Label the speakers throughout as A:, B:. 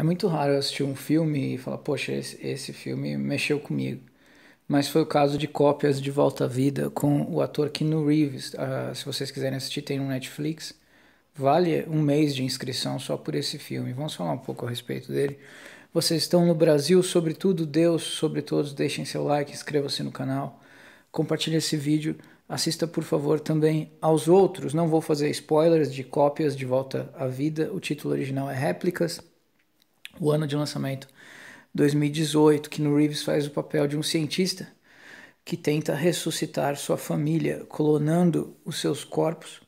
A: É muito raro eu assistir um filme e falar, poxa, esse, esse filme mexeu comigo. Mas foi o caso de cópias de Volta à Vida com o ator Keanu Reeves. Uh, se vocês quiserem assistir, tem no Netflix. Vale um mês de inscrição só por esse filme. Vamos falar um pouco a respeito dele. Vocês estão no Brasil, sobretudo Deus, sobre todos, deixem seu like, inscreva-se no canal, compartilhe esse vídeo, assista por favor também aos outros. Não vou fazer spoilers de cópias de Volta à Vida, o título original é Réplicas o ano de lançamento 2018, que no Reeves faz o papel de um cientista que tenta ressuscitar sua família, clonando os seus corpos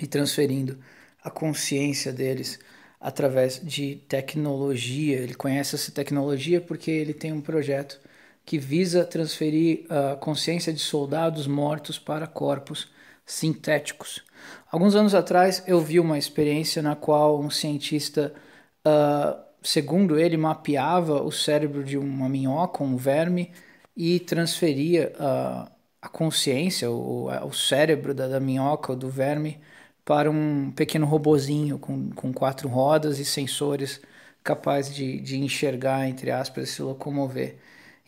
A: e transferindo a consciência deles através de tecnologia. Ele conhece essa tecnologia porque ele tem um projeto que visa transferir a consciência de soldados mortos para corpos sintéticos. Alguns anos atrás eu vi uma experiência na qual um cientista uh, segundo ele, mapeava o cérebro de uma minhoca, um verme, e transferia uh, a consciência, o, o cérebro da, da minhoca ou do verme, para um pequeno robozinho com, com quatro rodas e sensores capaz de, de enxergar, entre aspas, se locomover.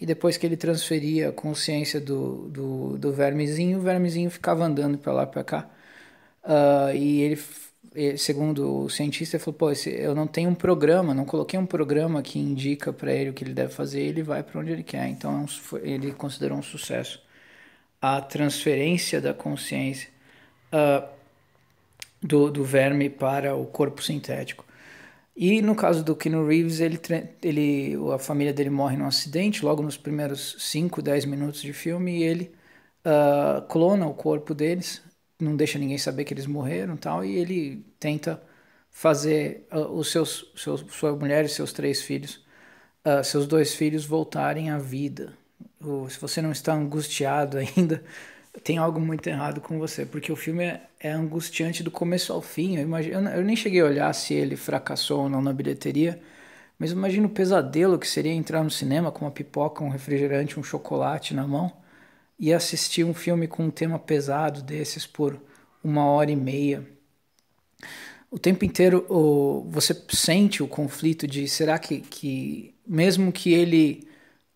A: E depois que ele transferia a consciência do, do, do vermezinho, o vermezinho ficava andando para lá para cá. Uh, e ele segundo o cientista, falou: pô, esse, eu não tenho um programa, não coloquei um programa que indica para ele o que ele deve fazer, ele vai para onde ele quer. Então é ele considerou um sucesso a transferência da consciência uh, do, do verme para o corpo sintético. E no caso do Keanu Reeves, ele, ele, a família dele morre num acidente logo nos primeiros 5, 10 minutos de filme e ele uh, clona o corpo deles não deixa ninguém saber que eles morreram tal, e ele tenta fazer uh, os seus, seus, sua mulher e seus três filhos, uh, seus dois filhos voltarem à vida. se você não está angustiado ainda, tem algo muito errado com você, porque o filme é, é angustiante do começo ao fim. Eu, imagino, eu, eu nem cheguei a olhar se ele fracassou ou não na bilheteria, mas imagina o pesadelo que seria entrar no cinema com uma pipoca, um refrigerante, um chocolate na mão e assistir um filme com um tema pesado desses por uma hora e meia. O tempo inteiro você sente o conflito de será que, que mesmo que ele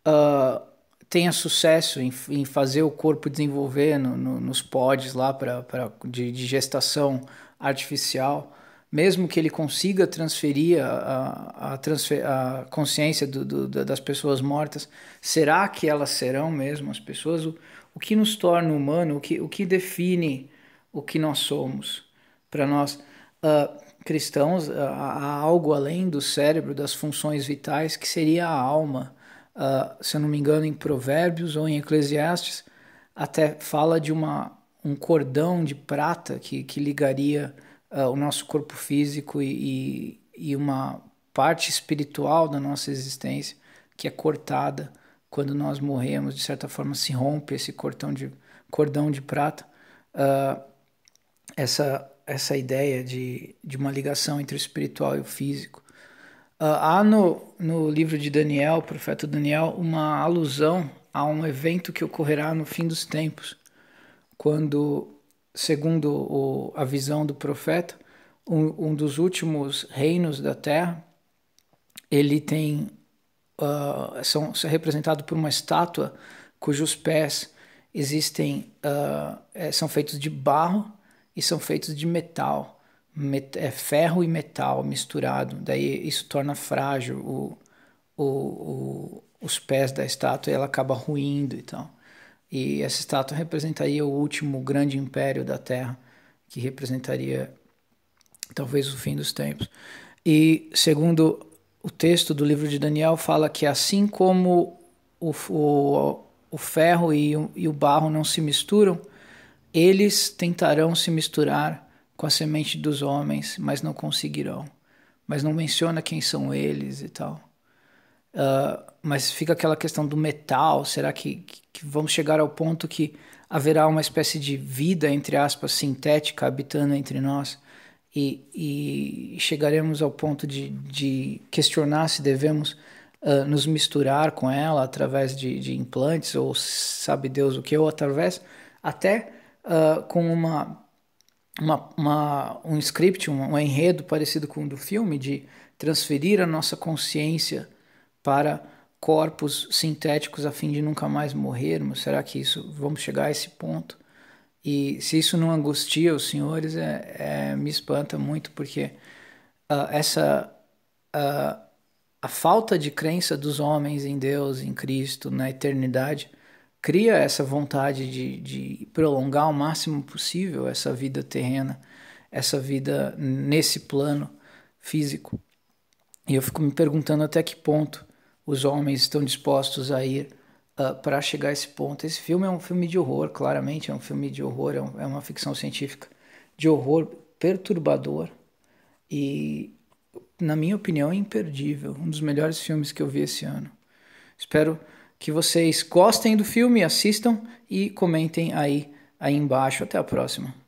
A: uh, tenha sucesso em, em, fazer o corpo desenvolver no, no, nos pods lá pra, pra, de, de gestação artificial, mesmo que ele consiga transferir a, a, transfer, a consciência do, do, das pessoas mortas, será que elas serão mesmo as pessoas? O, o que nos torna humano? O que, o que define o que nós somos? Para nós uh, cristãos, uh, há algo além do cérebro, das funções vitais, que seria a alma. Uh, se eu não me engano, em Provérbios ou em Eclesiastes, até fala de uma, um cordão de prata que, que ligaria uh, o nosso corpo físico e, e, e uma parte espiritual da nossa existência que é cortada quando nós morremos, de certa forma se rompe esse cordão de, cordão de prata. Uh, essa, essa ideia de, de uma ligação entre o espiritual e o físico. Uh, há no, no livro de Daniel, profeta Daniel, uma alusão a um evento que ocorrerá no fim dos tempos, quando segundo o, a visão do profeta, um, um, dos últimos reinos da terra, ele tem uh, são, é representado por uma estátua cujos pés existem uh, é, são feitos de barro e são feitos de metal, Met é ferro e metal misturado. Daí isso torna frágil o, o, o, os pés da estátua e ela acaba ruindo e tal. E essa estátua representaria o último grande império da Terra, que representaria talvez o fim dos tempos. E segundo o texto do livro de Daniel, fala que assim como o, o, o ferro e o, e o barro não se misturam, eles tentarão se misturar com a semente dos homens, mas não conseguirão. Mas não menciona quem são eles e tal. Uh, mas fica aquela questão do metal. Será que, que, vamos chegar ao ponto que haverá uma espécie de vida, entre aspas, sintética habitando entre nós? E, e chegaremos ao ponto de, de questionar se devemos uh, nos misturar com ela através de, de, implantes ou sabe Deus o que, ou através até uh, com uma uma, uma, um script, um, um, enredo parecido com o do filme, de transferir a nossa consciência para corpos sintéticos a fim de nunca mais morrermos? Será que isso vamos chegar a esse ponto? E se isso não angustia os senhores, é, é me espanta muito, porque uh, essa uh, a falta de crença dos homens em Deus, em Cristo, na eternidade, cria essa vontade de, de prolongar ao máximo possível essa vida terrena, essa vida nesse plano físico. E eu fico me perguntando até que ponto os homens estão dispostos a ir uh, ah, para chegar a esse ponto. Esse filme é um filme de horror, claramente, é um filme de horror, é, um, é uma ficção científica de horror perturbador e, na minha opinião, é imperdível. Um dos melhores filmes que eu vi esse ano. Espero que vocês gostem do filme, assistam e comentem aí, aí embaixo. Até a próxima.